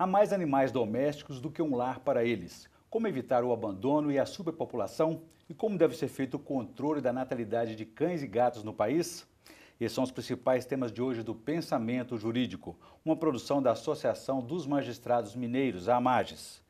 Há mais animais domésticos do que um lar para eles. Como evitar o abandono e a superpopulação? E como deve ser feito o controle da natalidade de cães e gatos no país? Esses são os principais temas de hoje do Pensamento Jurídico, uma produção da Associação dos Magistrados Mineiros, a AMAGES.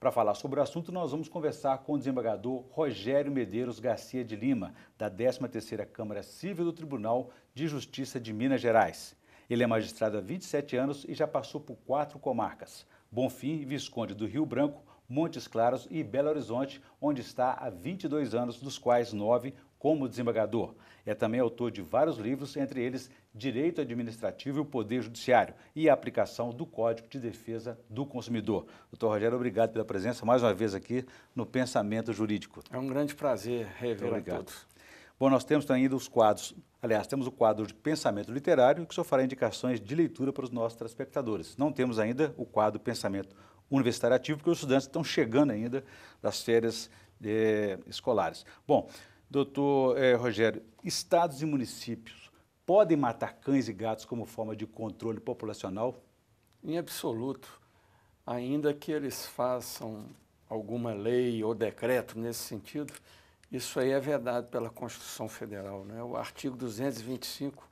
Para falar sobre o assunto, nós vamos conversar com o desembargador Rogério Medeiros Garcia de Lima, da 13ª Câmara Civil do Tribunal de Justiça de Minas Gerais. Ele é magistrado há 27 anos e já passou por quatro comarcas: Bonfim, Visconde do Rio Branco, Montes Claros e Belo Horizonte, onde está há 22 anos, dos quais nove como desembargador. É também autor de vários livros, entre eles Direito Administrativo e o Poder Judiciário e a aplicação do Código de Defesa do Consumidor. Doutor Rogério, obrigado pela presença mais uma vez aqui no Pensamento Jurídico. É um grande prazer rever a todos. Bom, nós temos ainda os quadros, aliás, temos o quadro de pensamento literário, que só fará indicações de leitura para os nossos telespectadores. Não temos ainda o quadro pensamento universitário ativo, porque os estudantes estão chegando ainda das férias eh, escolares. Bom, doutor eh, Rogério, estados e municípios podem matar cães e gatos como forma de controle populacional? Em absoluto. Ainda que eles façam alguma lei ou decreto nesse sentido, isso aí é vedado pela Constituição Federal. Né? O artigo 225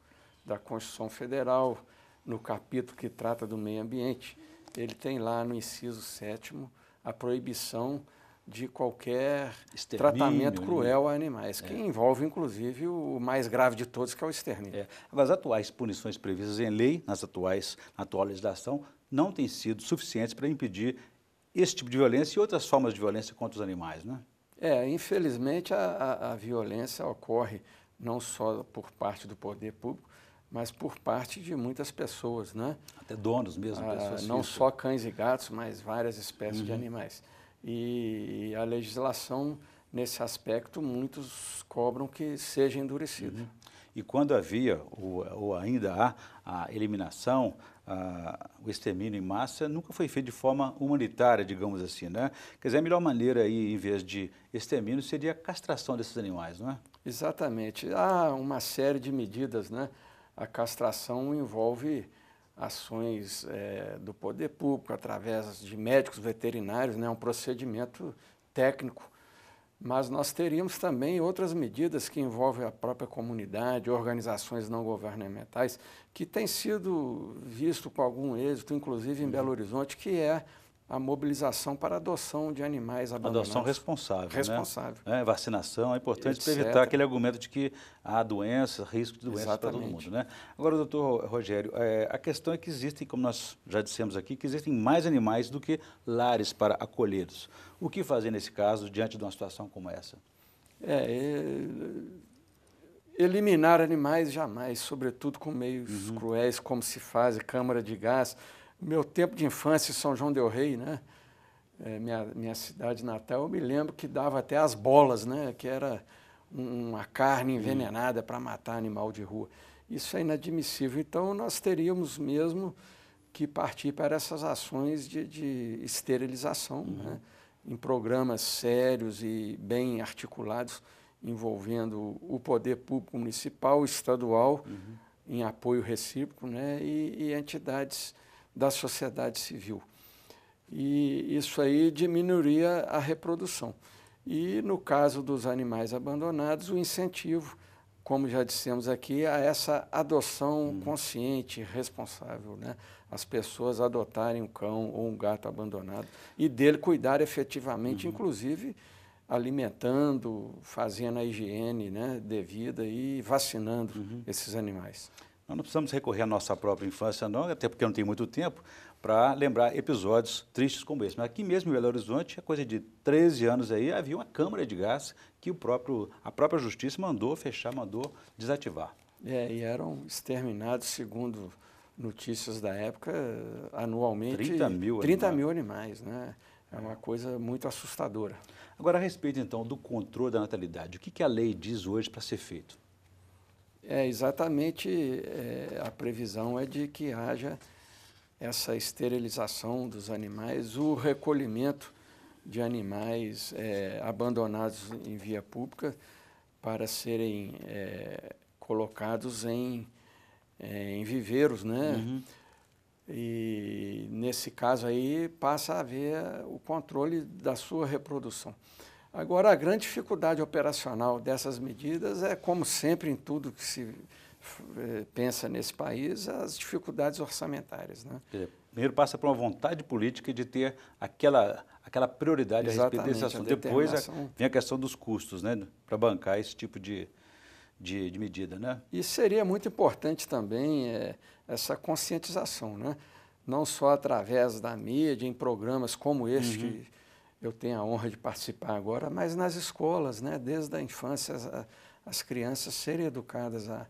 da Constituição Federal, no capítulo que trata do meio ambiente, ele tem lá no inciso 7 a proibição de qualquer extermínio, tratamento né? cruel né? a animais, que é. envolve inclusive o mais grave de todos, que é o extermínio. É. As atuais punições previstas em lei, nas atuais, na atual legislação, não têm sido suficientes para impedir esse tipo de violência e outras formas de violência contra os animais, né? É, infelizmente a, a, a violência ocorre não só por parte do poder público, mas por parte de muitas pessoas, né? Até donos mesmo, ah, pessoas. Não só cães e gatos, mas várias espécies uhum. de animais. E, e, a legislação nesse aspecto muitos cobram que seja endurecida. Uhum. E quando havia ou, ou ainda há a eliminação o extermínio em massa nunca foi feito de forma humanitária, digamos assim, né? Quer dizer, a melhor maneira aí, em vez de extermínio, seria a castração desses animais, não é? Exatamente. Há uma série de medidas, né? A castração envolve ações é, do poder público, através de médicos veterinários, né? É um procedimento técnico mas nós teríamos também outras medidas que envolvem a própria comunidade, organizações não governamentais, que tem sido visto com algum êxito, inclusive em Belo Horizonte, que é a mobilização para adoção de animais abandonados. Adoção responsável. Responsável. Né? É, vacinação é importante para evitar aquele argumento de que há doença, risco de doença para todo mundo. Né? Agora, doutor Rogério, é, a questão é que existem, como nós já dissemos aqui, que existem mais animais do que lares para acolhidos. O que fazer nesse caso, diante de uma situação como essa? É, é eliminar animais jamais, sobretudo com meios uhum. cruéis, como se faz, câmara de gás meu tempo de infância em São João del Rei, né? É, minha, minha cidade natal, eu me lembro que dava até as bolas, né? Que era uma carne hum. envenenada para matar animal de rua. Isso é inadmissível. Então, nós teríamos mesmo que partir para essas ações de, de esterilização, uhum. né? em programas sérios e bem articulados, envolvendo o poder público municipal, estadual, uhum. em apoio recíproco, né? e, e entidades da sociedade civil. E isso aí diminuiria a reprodução. E no caso dos animais abandonados, o incentivo, como já dissemos aqui, a essa adoção hum. consciente, responsável, né? As pessoas adotarem um cão ou um gato abandonado e dele cuidar efetivamente, hum. inclusive alimentando, fazendo a higiene né, devida e vacinando uhum. esses animais. Nós não precisamos recorrer à nossa própria infância, não, até porque não tem muito tempo, para lembrar episódios tristes como esse. Mas aqui mesmo em Belo Horizonte, há é coisa de 13 anos aí, havia uma câmara de gás que o próprio, a própria justiça mandou fechar, mandou desativar. É, e eram exterminados, segundo notícias da época, anualmente 30 mil, 30 animais. mil animais, né? É uma coisa muito assustadora. Agora, a respeito, então, do controle da natalidade, o que, que a lei diz hoje para ser feito? É, exatamente, é, a previsão é de que haja essa esterilização dos animais, o recolhimento de animais é, abandonados em via pública para serem é, colocados em, é, em viveiros, né? Uhum. E nesse caso aí passa a haver o controle da sua reprodução. Agora, a grande dificuldade operacional dessas medidas é, como sempre em tudo que se eh, pensa nesse país, as dificuldades orçamentárias. Né? Dizer, primeiro passa por uma vontade política de ter aquela, aquela prioridade Exatamente, a respeito desse assunto. A Depois eh, vem a questão dos custos, né, para bancar esse tipo de, de, de, medida. Né? E seria muito importante também é, essa conscientização, né? não só através da mídia, em programas como este uhum. que eu tenho a honra de participar agora, mas nas escolas, né? desde a infância, as, as crianças serem educadas a,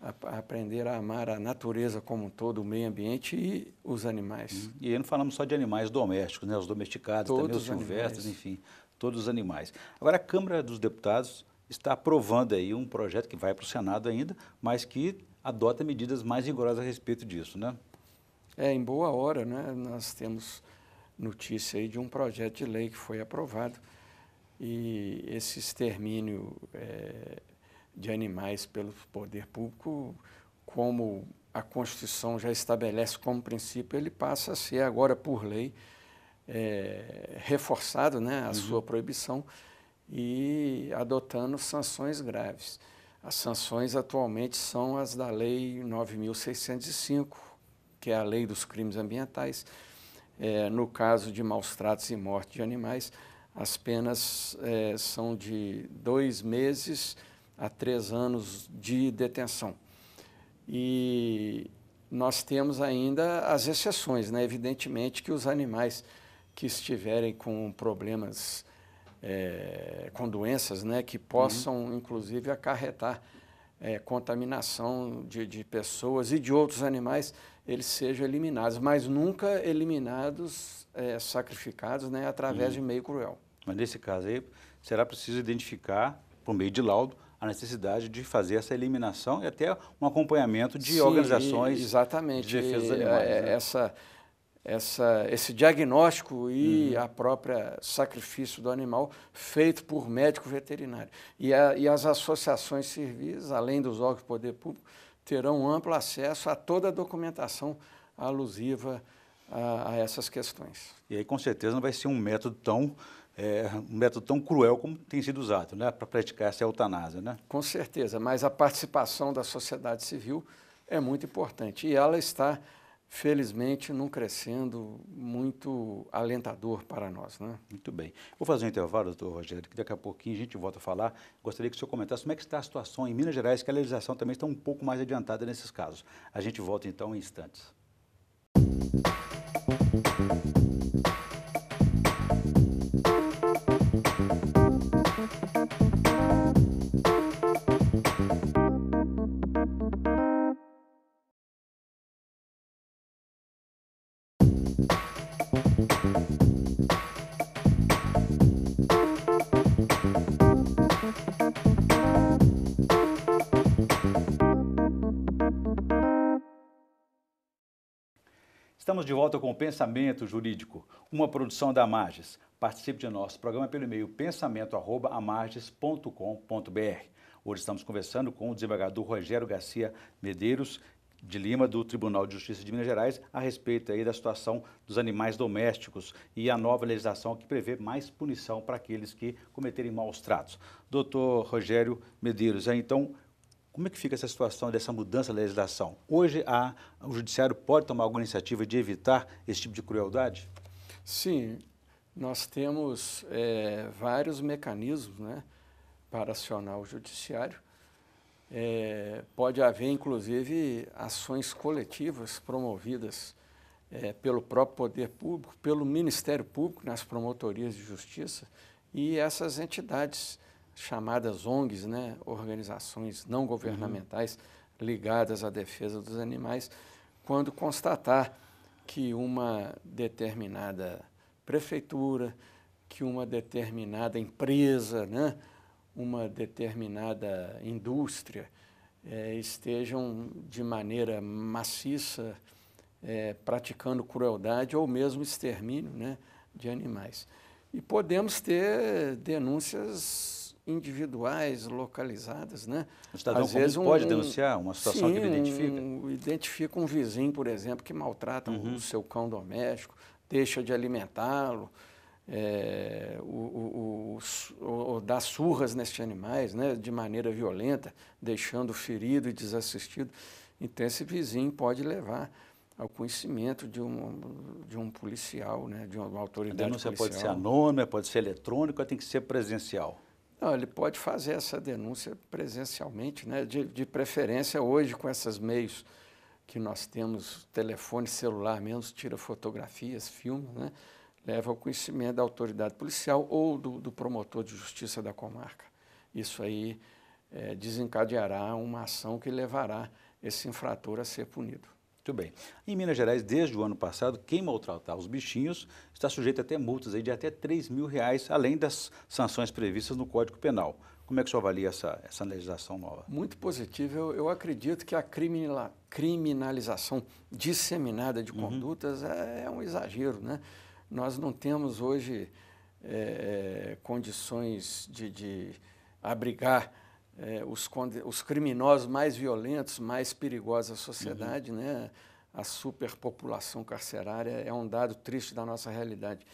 a, a, aprender a amar a natureza como um todo, o meio ambiente e os animais. Uhum. E aí não falamos só de animais domésticos, né? os domesticados, todos também os silvestres, enfim, todos os animais. Agora, a Câmara dos Deputados está aprovando aí um projeto que vai para o Senado ainda, mas que adota medidas mais rigorosas a respeito disso, né? É, em boa hora, né? Nós temos notícia aí de um projeto de lei que foi aprovado e esse extermínio é, de animais pelo poder público, como a Constituição já estabelece como princípio, ele passa a ser agora por lei é, reforçado, né, a uhum. sua proibição e adotando sanções graves. As sanções atualmente são as da Lei 9.605, que é a Lei dos Crimes Ambientais, é, no caso de maus tratos e morte de animais, as penas é, são de dois meses a três anos de detenção. E nós temos ainda as exceções, né? evidentemente que os animais que estiverem com problemas, é, com doenças, né? que possam uhum. inclusive acarretar é, contaminação de, de pessoas e de outros animais, eles sejam eliminados, mas nunca eliminados, é, sacrificados, né, através uhum. de meio cruel. Mas nesse caso aí, será preciso identificar, por meio de laudo, a necessidade de fazer essa eliminação e até um acompanhamento de Sim, organizações exatamente. de defesa é, dos animais. Exatamente. É, né? essa, essa, esse diagnóstico e uhum. a própria sacrifício do animal feito por médico veterinário. E, a, e as associações civis, além dos órgãos de poder público, terão amplo acesso a toda a documentação alusiva a, a essas questões. E aí, com certeza, não vai ser um método tão é, um método tão cruel como tem sido usado né, para praticar essa eutanásia. Né? Com certeza, mas a participação da sociedade civil é muito importante e ela está felizmente, num crescendo muito alentador para nós. Né? Muito bem. Vou fazer um intervalo, doutor Rogério, que daqui a pouquinho a gente volta a falar. Gostaria que o senhor comentasse como é que está a situação em Minas Gerais, que a legislação também está um pouco mais adiantada nesses casos. A gente volta, então, em instantes. Estamos de volta com o Pensamento Jurídico, uma produção da Amages. Participe de nosso programa é pelo e-mail pensamento.amages.com.br. Hoje estamos conversando com o desembargador Rogério Garcia Medeiros de Lima, do Tribunal de Justiça de Minas Gerais, a respeito aí da situação dos animais domésticos e a nova legislação que prevê mais punição para aqueles que cometerem maus tratos. Doutor Rogério Medeiros, então, como é que fica essa situação dessa mudança da legislação? Hoje a, o judiciário pode tomar alguma iniciativa de evitar esse tipo de crueldade? Sim, nós temos é, vários mecanismos né, para acionar o judiciário. É, pode haver, inclusive, ações coletivas promovidas é, pelo próprio Poder Público, pelo Ministério Público, nas promotorias de justiça e essas entidades chamadas ONGs, né, organizações não governamentais uhum. ligadas à defesa dos animais, quando constatar que uma determinada prefeitura, que uma determinada empresa, né, uma determinada indústria é, estejam de maneira maciça é, praticando crueldade ou mesmo extermínio né, de animais. E podemos ter denúncias individuais, localizadas, né? O cidadão Às vezes um, pode denunciar uma situação sim, que ele identifica? Um, identifica um vizinho, por exemplo, que maltrata uhum. o seu cão doméstico, deixa de alimentá-lo, é, dá surras nesses animais né, de maneira violenta, deixando ferido e desassistido. Então, esse vizinho pode levar ao conhecimento de um, de um policial, né, de uma autoridade policial. A denúncia policial. pode ser anônima, pode ser eletrônica, tem que ser presencial. Não, ele pode fazer essa denúncia presencialmente, né? de, de preferência hoje com esses meios que nós temos, telefone celular menos, tira fotografias, filma, né? leva ao conhecimento da autoridade policial ou do, do promotor de justiça da comarca. Isso aí é, desencadeará uma ação que levará esse infrator a ser punido. Muito bem. Em Minas Gerais, desde o ano passado, quem maltratar os bichinhos está sujeito até multas aí de até 3 mil reais, além das sanções previstas no Código Penal. Como é que o senhor avalia essa, essa legislação nova? Muito positivo. Eu, eu acredito que a criminalização disseminada de uhum. condutas uhum. é, é, um exagero. Né? Nós não temos hoje é, condições de, de abrigar é, os, os, criminosos mais violentos, mais perigosos à sociedade, uhum. né? A superpopulação carcerária é um dado triste da nossa realidade.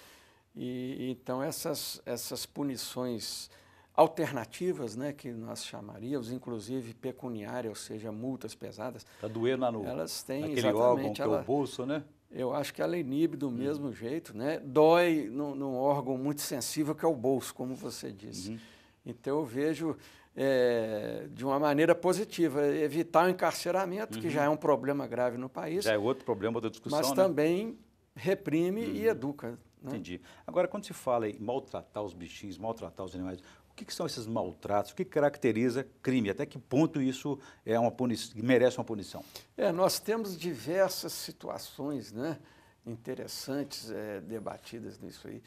E, então essas essas punições alternativas, né, que nós chamaríamos, inclusive pecuniária, ou seja, multas pesadas. Está doendo na no elas têm aquele órgão que ela, é o bolso, né? Eu acho que ela inibe do uhum. mesmo uhum. jeito, né? Dói num, num, órgão muito sensível que é o bolso, como você disse. Uhum. Então eu vejo é, de uma maneira positiva, evitar o encarceramento, uhum. que já é um problema grave no país. Já é outro problema, da discussão. Mas né? também reprime uhum. e educa. Né? Entendi. Agora, quando se fala em maltratar os bichinhos, maltratar os animais, o que, que são esses maltratos? O que caracteriza crime? Até que ponto isso é uma merece uma punição? É, nós temos diversas situações né, interessantes é, debatidas nisso aí.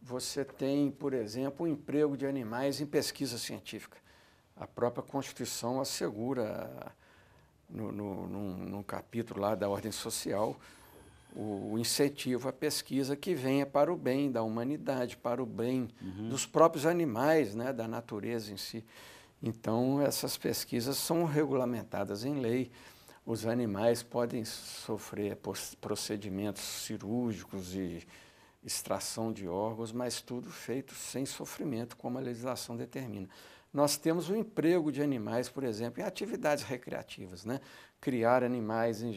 Você tem, por exemplo, o emprego de animais em pesquisa científica a própria Constituição assegura, no, no, num, num capítulo lá da ordem social, o, o, incentivo à pesquisa que venha para o bem da humanidade, para o bem uhum. dos próprios animais, né, da natureza em si. Então, essas pesquisas são regulamentadas em lei. Os animais podem sofrer procedimentos cirúrgicos e extração de órgãos, mas tudo feito sem sofrimento, como a legislação determina. Nós temos o emprego de animais, por exemplo, em atividades recreativas, né? Criar animais em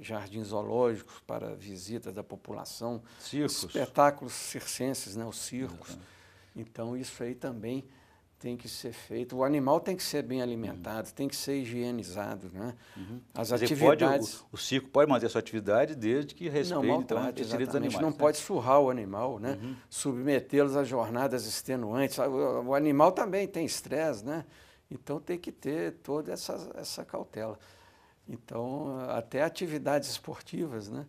jardins zoológicos para visitas da população. Circos. Espetáculos circenses, né? Os circos. Então, isso aí também tem que ser feito. O animal tem que ser bem uhum. alimentado, uhum. tem que ser higienizado, né? Uhum. As atividades. pode, o, o, circo pode manter a sua atividade desde que respeite não, maltrate, então, os direitos animais. Não né? pode surrar o animal, né? Uhum. Submetê-los a jornadas extenuantes. O, o animal também tem estresse, né? Então tem que ter toda essa, essa cautela. Então até atividades esportivas, né?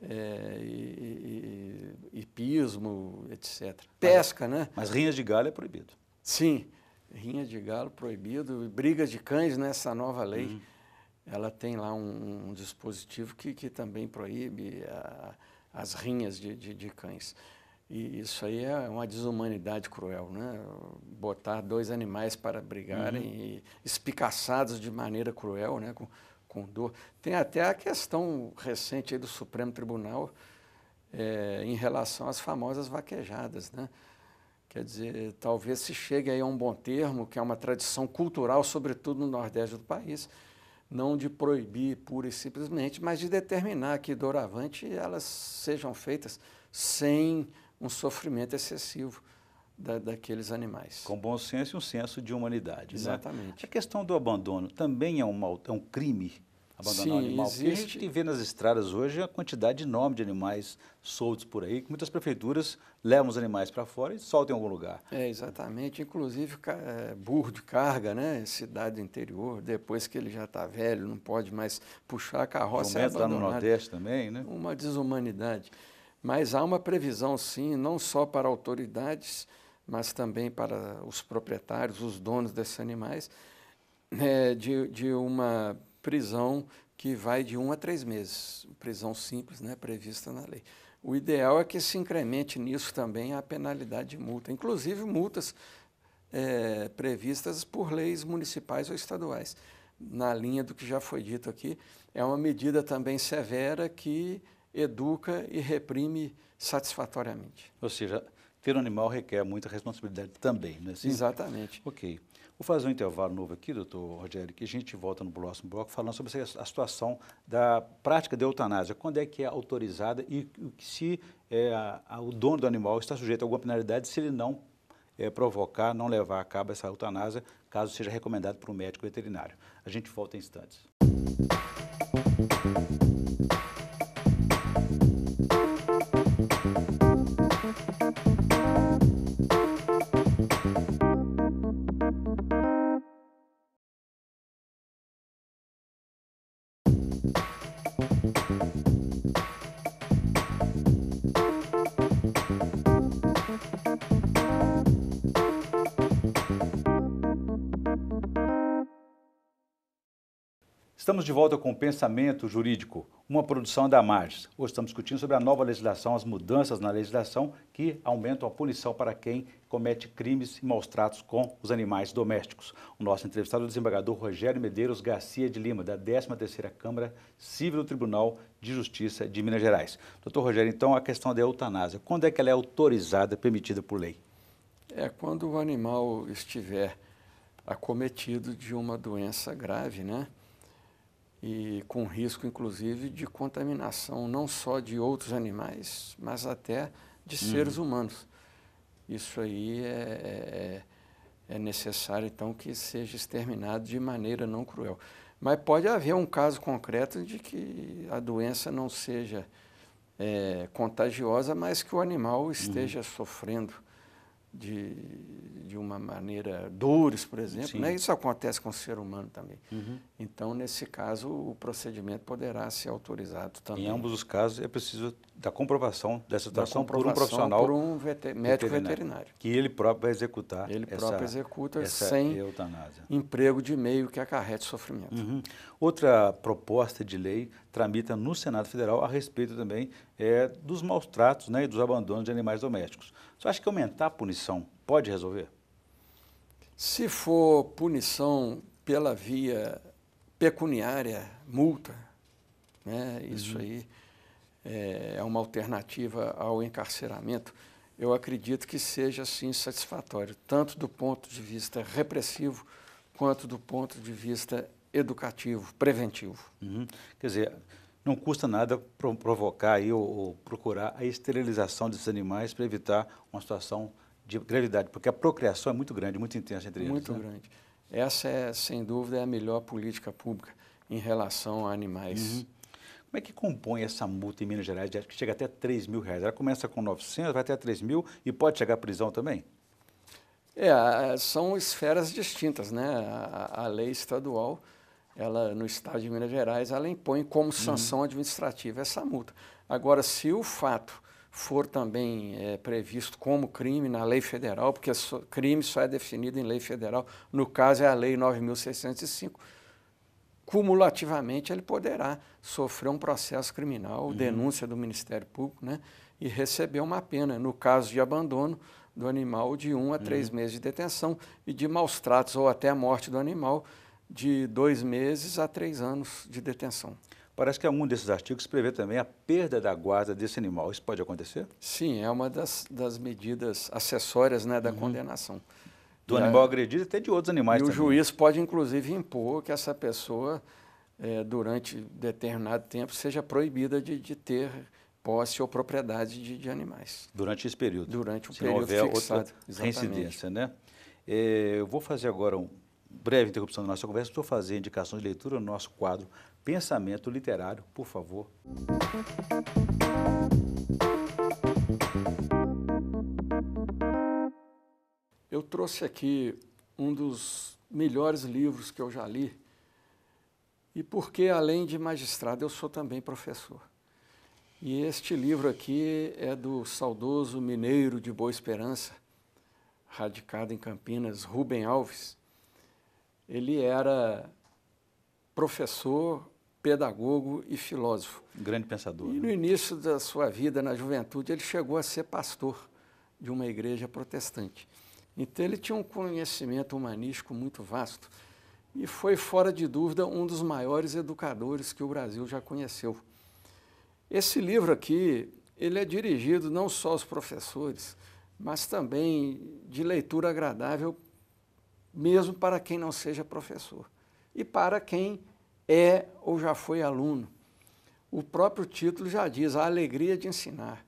É, e, e, e, hipismo, etc. Pesca, mas, né? Mas rinhas de galho é proibido. Sim, rinha de galo proibido, briga de cães nessa nova lei. Uhum. Ela tem lá um, um, dispositivo que, que também proíbe a, as rinhas de, de, de cães. E isso aí é uma desumanidade cruel, né? Botar dois animais para brigarem uhum. e espicaçados de maneira cruel, né? Com, com dor. Tem até a questão recente do Supremo Tribunal é, em relação às famosas vaquejadas, né? Quer dizer, talvez se chegue aí a um bom termo, que é uma tradição cultural, sobretudo no Nordeste do país, não de proibir pura e simplesmente, mas de determinar que doravante elas sejam feitas sem um sofrimento excessivo da, daqueles animais. Com bom senso e um senso de humanidade. Né? Exatamente. Né? A questão do abandono também é um, é um crime abandonar Sim, o animal. Existe. Porque a gente vê nas estradas hoje a quantidade enorme de animais soltos por aí, que muitas prefeituras levam os animais para fora e soltam em algum lugar. É, exatamente. Inclusive é, burro de carga, né? Cidade interior, depois que ele já está velho, não pode mais puxar a carroça. Aumenta é lá no Nordeste também, né? Uma desumanidade. Mas há uma previsão, sim, não só para autoridades, mas também para os proprietários, os donos desses animais, é, de, de uma prisão que vai de um a três meses, prisão simples, né, prevista na lei. O ideal é que se incremente nisso também a penalidade de multa, inclusive multas é, previstas por leis municipais ou estaduais. Na linha do que já foi dito aqui, é uma medida também severa que educa e reprime satisfatoriamente. Ou seja, ter um animal requer muita responsabilidade também, não é assim? Exatamente. Ok. Vou fazer um intervalo novo aqui, doutor Rogério, que a gente volta no próximo bloco falando sobre a situação da prática de eutanásia. Quando é que é autorizada e se é, a, a, o dono do animal está sujeito a alguma penalidade se ele não é, provocar, não levar a cabo essa eutanásia, caso seja recomendado por um médico veterinário. A gente volta em instantes. Música Estamos de volta com o Pensamento Jurídico, uma produção da Marges. Hoje estamos discutindo sobre a nova legislação, as mudanças na legislação que aumentam a punição para quem comete crimes e maus tratos com os animais domésticos. O nosso entrevistado é o desembargador Rogério Medeiros Garcia de Lima, da 13ª Câmara Civil do Tribunal de Justiça de Minas Gerais. Doutor Rogério, então a questão da eutanásia, quando é que ela é autorizada, permitida por lei? É quando o animal estiver acometido de uma doença grave, né? e com risco, inclusive, de contaminação não só de outros animais, mas até de uhum. seres humanos. Isso aí é, é, é, é, necessário, então, que seja exterminado de maneira não cruel. Mas pode haver um caso concreto de que a doença não seja é, contagiosa, mas que o animal uhum. esteja uhum. sofrendo de, de uma maneira dores, por exemplo. Né? Isso acontece com o ser humano também. Uhum. Então, nesse caso, o procedimento poderá ser autorizado também. Em ambos os casos, é preciso da comprovação dessa situação por um profissional. Por um veter médico veterinário, veterinário, Que ele próprio vai executar. Ele essa, próprio executa sem eutanásia. emprego de meio que acarrete sofrimento. Uhum. Outra proposta de lei tramita no Senado Federal a respeito também é, dos maus tratos né, e dos abandonos de animais domésticos. Você acha que aumentar a punição pode resolver? Se for punição pela via pecuniária, multa. Né? Isso uhum. aí eh, é uma alternativa ao encarceramento. Eu acredito que seja, sim, satisfatório, tanto do ponto de vista repressivo quanto do ponto de vista educativo, preventivo. Uhum. Quer dizer, não custa nada provocar aí ou, ou, procurar a esterilização desses animais para evitar uma situação de gravidade, porque a procriação é muito grande, muito intensa entre muito eles. Muito né? grande. Essa é, sem dúvida, é a melhor política pública em relação a animais. Uhum. Como é que compõe essa multa em Minas Gerais, que chega até 3 mil reais? Ela começa com 900, vai até 3 mil e pode chegar à prisão também? É, são esferas distintas, né? A, a lei estadual, ela no estado de Minas Gerais, ela impõe como uhum. sanção uhum. administrativa essa multa. Agora, se o fato for também é, previsto como crime na lei federal, porque so, crime só é definido em lei federal, no caso é a lei 9.605, cumulativamente ele poderá sofrer um processo criminal, uhum. denúncia do Ministério Público, né, e receber uma pena, no caso de abandono do animal, de um a uhum. três uhum. meses de detenção, e de maus tratos ou até a morte do animal, de dois meses a três anos de detenção. Parece que é um desses artigos prevê também a perda da guarda desse animal. Isso pode acontecer? Sim, é uma das, das medidas acessórias né, da uhum. condenação. Do e animal a... agredido até de outros animais. E também. o juiz pode, inclusive, impor que essa pessoa, é, durante determinado tempo, seja proibida de, de ter posse ou propriedade de, de, animais. Durante esse período? Durante o Se período houver fixado. outra exatamente. reincidência, né? É, eu vou fazer agora uma breve interrupção da nossa conversa, estou fazendo indicações de leitura no nosso quadro pensamento literário, por favor. Eu trouxe aqui um dos melhores livros que eu já li, e porque, além de magistrado, eu sou também professor. E este livro aqui é do saudoso mineiro de Boa Esperança, radicado em Campinas, Rubem Alves. Ele era professor pedagogo e filósofo. Um grande pensador. E né? no né? início da sua vida, na juventude, ele chegou a ser pastor de uma igreja protestante. Então, ele tinha um conhecimento humanístico muito vasto e foi, fora de dúvida, um dos maiores educadores que o Brasil já conheceu. Esse livro aqui, ele é dirigido não só aos professores, mas também de leitura agradável, mesmo para quem não seja professor e para quem é ou já foi aluno. O próprio título já diz, a alegria de ensinar.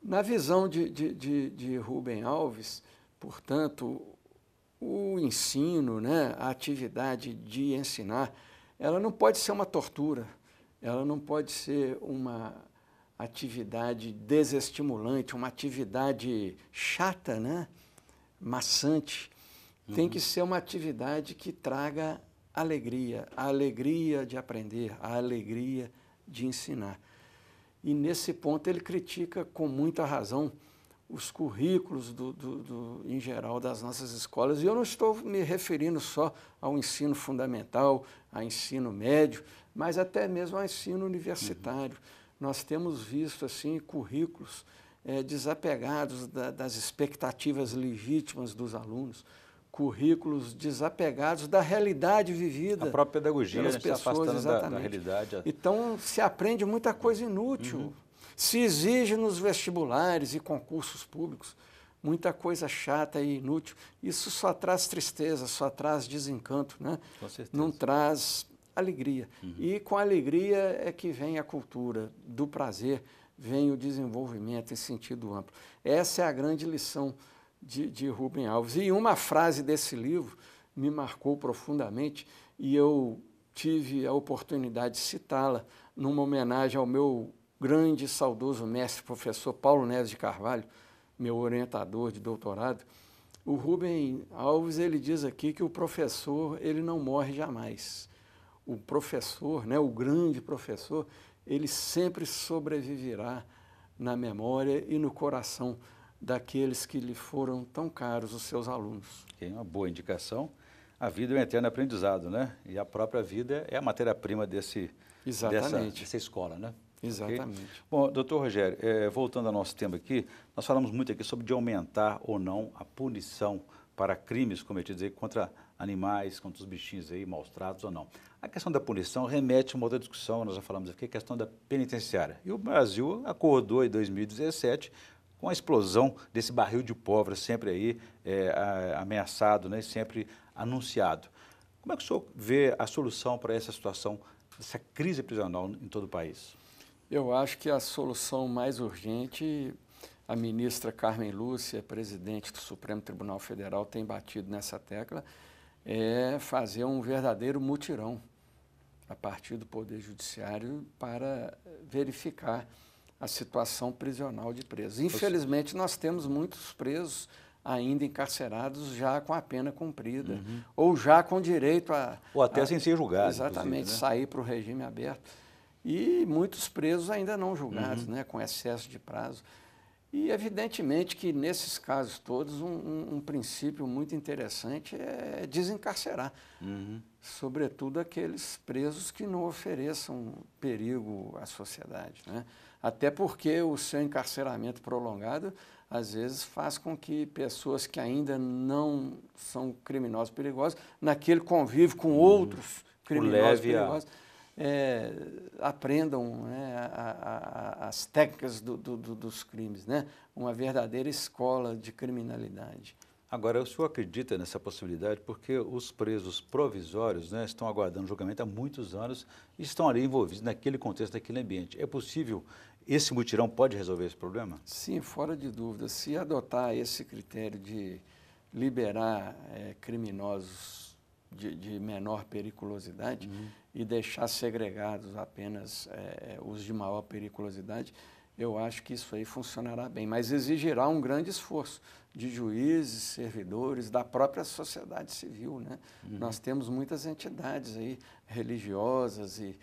Na visão de, de, de, de Rubem Alves, portanto, o ensino, né, a atividade de ensinar, ela não pode ser uma tortura, ela não pode ser uma atividade desestimulante, uma atividade chata, né, maçante. Uhum. Tem que ser uma atividade que traga alegria, a alegria de aprender, a alegria de ensinar. E nesse ponto ele critica com muita razão os currículos do, do, do, em geral das nossas escolas. E eu não estou me referindo só ao ensino fundamental, a ensino médio, mas até mesmo ao ensino universitário. Uhum. Nós temos visto assim currículos é, desapegados da, das expectativas legítimas dos alunos currículos desapegados da realidade vivida. A própria pedagogia, né? pessoas, se exatamente. Da, da, realidade. Então, se aprende muita coisa inútil. Uhum. Se exige nos vestibulares e concursos públicos muita coisa chata e inútil. Isso só traz tristeza, só traz desencanto, né? Com certeza. Não traz alegria. Uhum. E com a alegria é que vem a cultura do prazer, vem o desenvolvimento em sentido amplo. Essa é a grande lição de, de Rubem Alves. E uma frase desse livro me marcou profundamente e eu tive a oportunidade de citá-la numa homenagem ao meu grande e saudoso mestre, professor Paulo Neves de Carvalho, meu orientador de doutorado. O Rubem Alves ele diz aqui que o professor ele não morre jamais. O professor, né, o grande professor, ele sempre sobreviverá na memória e no coração daqueles que lhe foram tão caros, os seus alunos. É uma boa indicação. A vida é um eterno aprendizado, né? E a própria vida é a matéria-prima desse dessa, dessa, escola, né? Exatamente. Okay? Bom, doutor Rogério, é, voltando ao nosso tema aqui, nós falamos muito aqui sobre de aumentar ou não a punição para crimes cometidos aí contra animais, contra os bichinhos aí, maus tratos ou não. A questão da punição remete a uma outra discussão, nós já falamos aqui, a questão da penitenciária. E o Brasil acordou em 2017 com a explosão desse barril de pólvora sempre aí é, ameaçado, né, sempre anunciado. Como é que o senhor vê a solução para essa situação, essa crise prisional em todo o país? Eu acho que a solução mais urgente, a ministra Carmen Lúcia, presidente do Supremo Tribunal Federal, tem batido nessa tecla, é fazer um verdadeiro mutirão a partir do Poder Judiciário para verificar a situação prisional de presos. Infelizmente, nós temos muitos presos ainda encarcerados já com a pena cumprida, uhum. ou já com direito a... Ou até a, sem ser julgado. Exatamente, né? sair para o regime aberto. E muitos presos ainda não julgados, uhum. né, com excesso de prazo. E, evidentemente, que nesses casos todos, um, um, um princípio muito interessante é desencarcerar, uhum. sobretudo aqueles presos que não ofereçam perigo à sociedade. Né? Até porque o seu encarceramento prolongado, às vezes, faz com que pessoas que ainda não são criminosos perigosos, naquele convívio com hum, outros criminosos perigosos, é, aprendam né, a, a, as técnicas do, do, dos crimes, né? uma verdadeira escola de criminalidade. Agora, o senhor acredita nessa possibilidade porque os presos provisórios né, estão aguardando julgamento há muitos anos e estão ali envolvidos naquele contexto, naquele ambiente. É possível esse mutirão pode resolver esse problema? Sim, fora de dúvida. Se adotar esse critério de liberar é, criminosos de, de, menor periculosidade uhum. e deixar segregados apenas é, é, os de maior periculosidade, eu acho que isso aí funcionará bem, mas exigirá um grande esforço de juízes, servidores, da própria sociedade civil. Né? Uhum. Nós temos muitas entidades aí religiosas e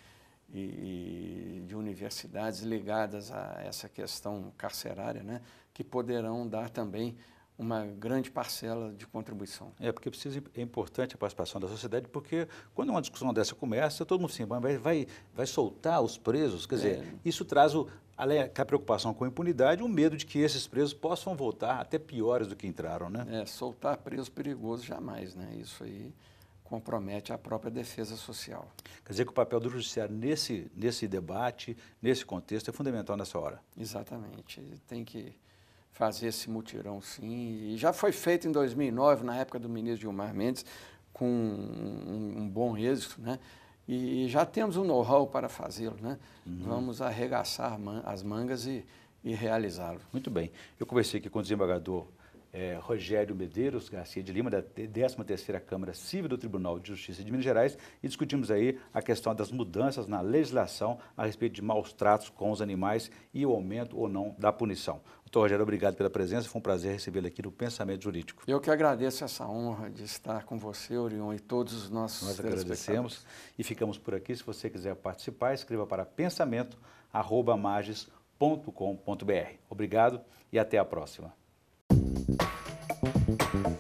e, de universidades ligadas a essa questão carcerária, né, que poderão dar também uma grande parcela de contribuição. É, porque precisa, é importante a participação da sociedade, porque quando uma discussão dessa começa, todo mundo assim, vai, vai, vai soltar os presos? Quer dizer, é. isso traz o, além da preocupação com a impunidade, o medo de que esses presos possam voltar até piores do que entraram, né? É, soltar presos perigosos jamais, né? Isso aí compromete a própria defesa social. Quer dizer que o papel do judiciário nesse, nesse debate, nesse contexto, é fundamental nessa hora. Exatamente. tem que fazer esse mutirão, sim. E já foi feito em 2009, na época do ministro Gilmar Mendes, com um, um bom êxito, né? E, e já temos um know-how para fazê-lo, né? Uhum. Vamos arregaçar man as mangas e, e realizá-lo. Muito bem. Eu conversei aqui com o desembargador é, Rogério Medeiros Garcia de Lima, da 13ª Câmara Civil do Tribunal de Justiça de Minas Gerais, e discutimos aí a questão das mudanças na legislação a respeito de maus tratos com os animais e o aumento ou não da punição. Doutor Rogério, obrigado pela presença, foi um prazer recebê-lo aqui no Pensamento Jurídico. Eu que agradeço essa honra de estar com você, Orion, e todos os nossos Nós agradecemos e ficamos por aqui. Se você quiser participar, escreva para pensamento.com.br. Obrigado e até a próxima. Thank you.